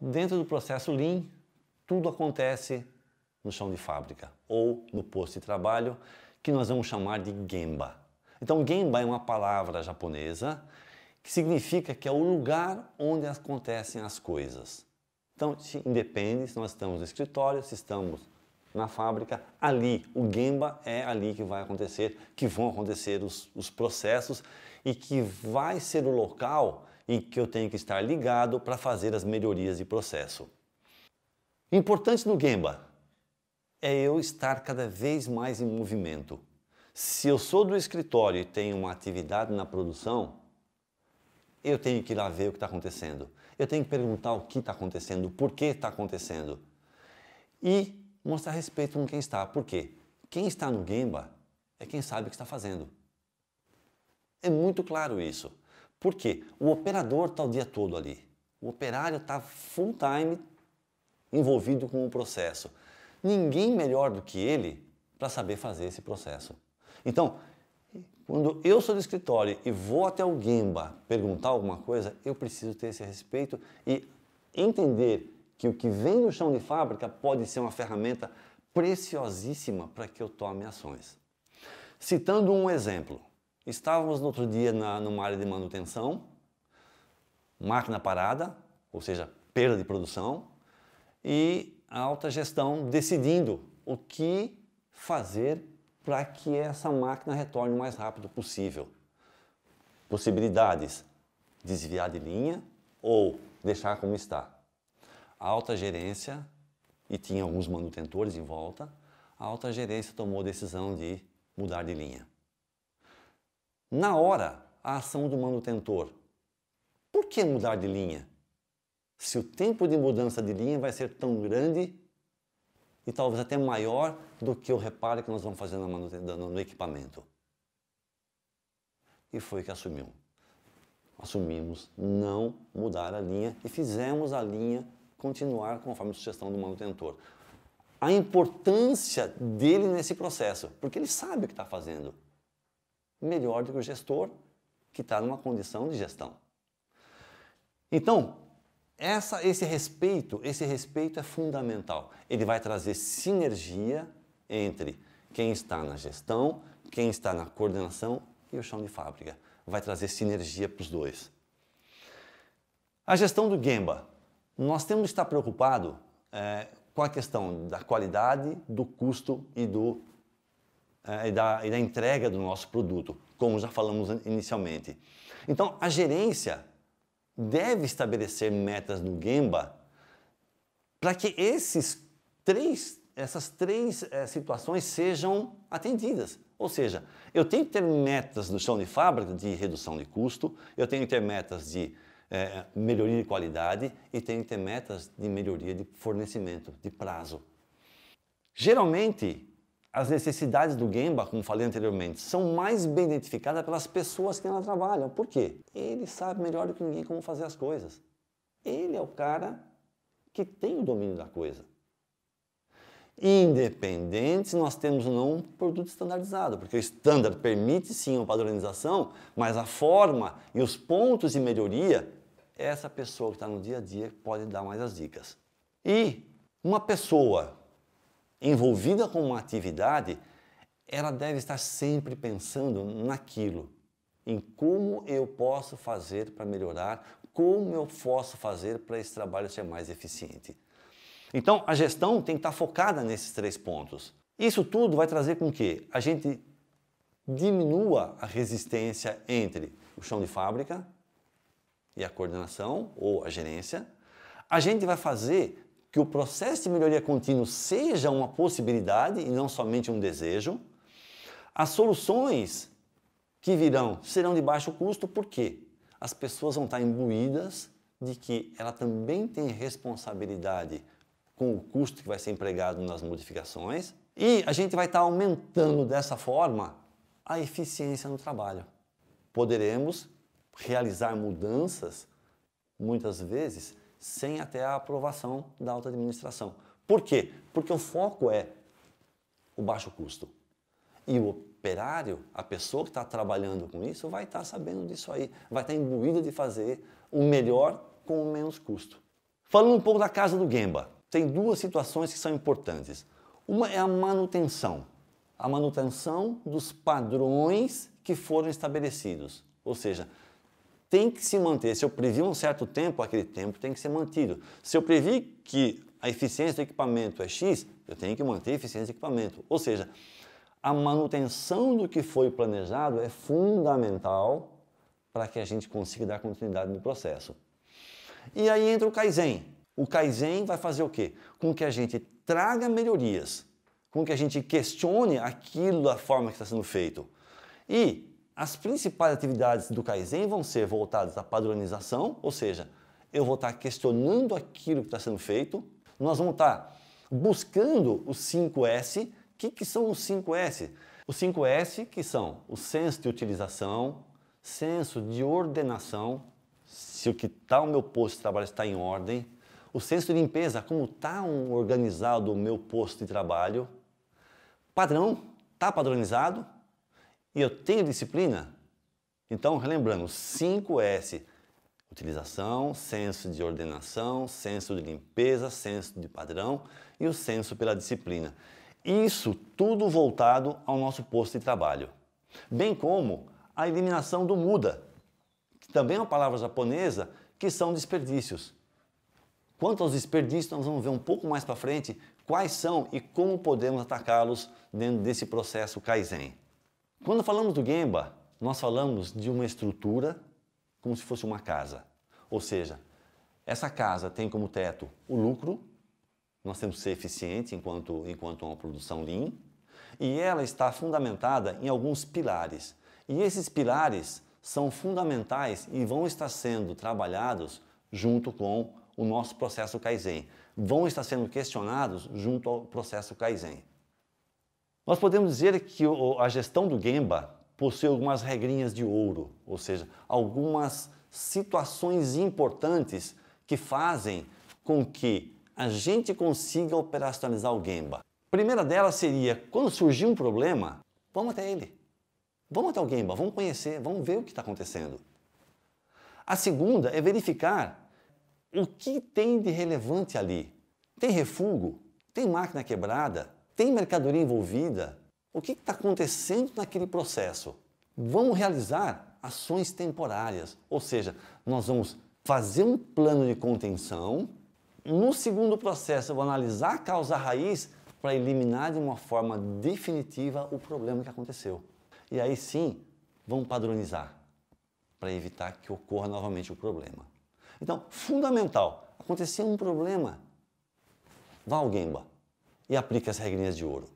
Dentro do processo Lean, tudo acontece no chão de fábrica ou no posto de trabalho, que nós vamos chamar de Gemba. Então, Gemba é uma palavra japonesa que significa que é o lugar onde acontecem as coisas. Então, independe se nós estamos no escritório, se estamos na fábrica, ali, o Gemba é ali que vai acontecer, que vão acontecer os, os processos e que vai ser o local e que eu tenho que estar ligado para fazer as melhorias de processo. Importante no Gemba é eu estar cada vez mais em movimento. Se eu sou do escritório e tenho uma atividade na produção, eu tenho que ir lá ver o que está acontecendo. Eu tenho que perguntar o que está acontecendo, por que está acontecendo. E mostrar respeito com quem está. Por quê? Quem está no Gemba é quem sabe o que está fazendo. É muito claro isso. Por quê? O operador está o dia todo ali. O operário está full time envolvido com o processo. Ninguém melhor do que ele para saber fazer esse processo. Então, quando eu sou do escritório e vou até o Gemba perguntar alguma coisa, eu preciso ter esse respeito e entender que o que vem do chão de fábrica pode ser uma ferramenta preciosíssima para que eu tome ações. Citando um exemplo, Estávamos no outro dia na, numa área de manutenção, máquina parada, ou seja, perda de produção, e a alta gestão decidindo o que fazer para que essa máquina retorne o mais rápido possível. Possibilidades: desviar de linha ou deixar como está. A alta gerência, e tinha alguns manutentores em volta, a alta gerência tomou a decisão de mudar de linha na hora, a ação do manutentor. Por que mudar de linha? Se o tempo de mudança de linha vai ser tão grande e talvez até maior do que o reparo que nós vamos fazer no, equipamento. E foi que assumiu. Assumimos não mudar a linha e fizemos a linha continuar conforme a sugestão do manutentor. A importância dele nesse processo, porque ele sabe o que está fazendo melhor do que o gestor que está numa condição de gestão. Então, essa, esse respeito, esse respeito é fundamental. Ele vai trazer sinergia entre quem está na gestão, quem está na coordenação e o chão de fábrica. Vai trazer sinergia para os dois. A gestão do Gemba. Nós temos que estar preocupado é, com a questão da qualidade, do custo e do eh, e da, e da entrega do nosso produto, como já falamos inicialmente. Então, a gerência deve estabelecer metas no Gemba para que esses três, essas três é, situações sejam atendidas. Ou seja, eu tenho que ter metas no chão de fábrica de redução de custo, eu tenho que ter metas de é, melhoria de qualidade e tenho que ter metas de melhoria de fornecimento, de prazo. Geralmente, as necessidades do Gemba, como falei anteriormente, são mais bem identificadas pelas pessoas que ela trabalham. Por quê? Ele sabe melhor do que ninguém como fazer as coisas. Ele é o cara que tem o domínio da coisa. Independente se nós temos ou não um produto estandardizado, porque o estándar permite sim uma padronização, mas a forma e os pontos de melhoria, essa pessoa que está no dia a dia pode dar mais as dicas. E uma pessoa envolvida com uma atividade, ela deve estar sempre pensando naquilo, em como eu posso fazer para melhorar, como eu posso fazer para esse trabalho ser mais eficiente. Então, a gestão tem que estar focada nesses três pontos. Isso tudo vai trazer com que a gente diminua a resistência entre o chão de fábrica e a coordenação ou a gerência. A gente vai fazer que o processo de melhoria contínua seja uma possibilidade e não somente um desejo. As soluções que virão serão de baixo custo, porque as pessoas vão estar imbuídas de que ela também tem responsabilidade com o custo que vai ser empregado nas modificações e a gente vai estar aumentando dessa forma a eficiência no trabalho. Poderemos realizar mudanças, muitas vezes, sem até a aprovação da alta administração. Por quê? Porque o foco é o baixo custo. E o operário, a pessoa que está trabalhando com isso, vai estar tá sabendo disso aí, vai estar tá imbuída de fazer o melhor com o menos custo. Falando um pouco da casa do Gemba, tem duas situações que são importantes. Uma é a manutenção, a manutenção dos padrões que foram estabelecidos, ou seja, tem que se manter. Se eu previ um certo tempo, aquele tempo tem que ser mantido. Se eu previ que a eficiência do equipamento é X, eu tenho que manter a eficiência do equipamento. Ou seja, a manutenção do que foi planejado é fundamental para que a gente consiga dar continuidade no processo. E aí entra o Kaizen. O Kaizen vai fazer o quê? Com que a gente traga melhorias, com que a gente questione aquilo da forma que está sendo feito. E as principais atividades do Kaizen vão ser voltadas à padronização, ou seja, eu vou estar questionando aquilo que está sendo feito, nós vamos estar buscando os 5S. O que, que são os 5S? Os 5S que são o senso de utilização, senso de ordenação, se o que está o meu posto de trabalho está em ordem, o senso de limpeza, como está um organizado o meu posto de trabalho, padrão, está padronizado, e eu tenho disciplina? Então, relembrando, 5S: utilização, senso de ordenação, senso de limpeza, senso de padrão e o senso pela disciplina. Isso tudo voltado ao nosso posto de trabalho. Bem como a eliminação do muda, que também é uma palavra japonesa que são desperdícios. Quanto aos desperdícios, nós vamos ver um pouco mais para frente quais são e como podemos atacá-los dentro desse processo Kaizen. Quando falamos do Gemba, nós falamos de uma estrutura como se fosse uma casa. Ou seja, essa casa tem como teto o lucro, nós temos que ser eficientes enquanto, enquanto uma produção lean, e ela está fundamentada em alguns pilares. E esses pilares são fundamentais e vão estar sendo trabalhados junto com o nosso processo Kaizen. Vão estar sendo questionados junto ao processo Kaizen. Nós podemos dizer que a gestão do Gemba possui algumas regrinhas de ouro, ou seja, algumas situações importantes que fazem com que a gente consiga operacionalizar o Gemba. A primeira delas seria, quando surgir um problema, vamos até ele. Vamos até o Gemba, vamos conhecer, vamos ver o que está acontecendo. A segunda é verificar o que tem de relevante ali. Tem refúgio? Tem máquina quebrada? Tem mercadoria envolvida? O que está acontecendo naquele processo? Vamos realizar ações temporárias, ou seja, nós vamos fazer um plano de contenção. No segundo processo, eu vou analisar a causa raiz para eliminar de uma forma definitiva o problema que aconteceu. E aí sim, vamos padronizar para evitar que ocorra novamente o problema. Então, fundamental, aconteceu um problema, vá ao Gemba e aplique as regrinhas de ouro.